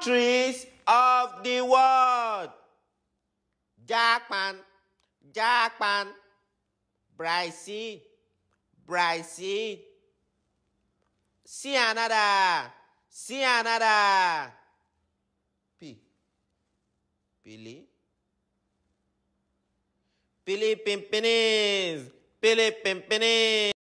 countries of the world. Japan, Japan, Brazil, Brazil. See another, see another. P. Pili. Pili Pimpinins, Pili Pimpinins.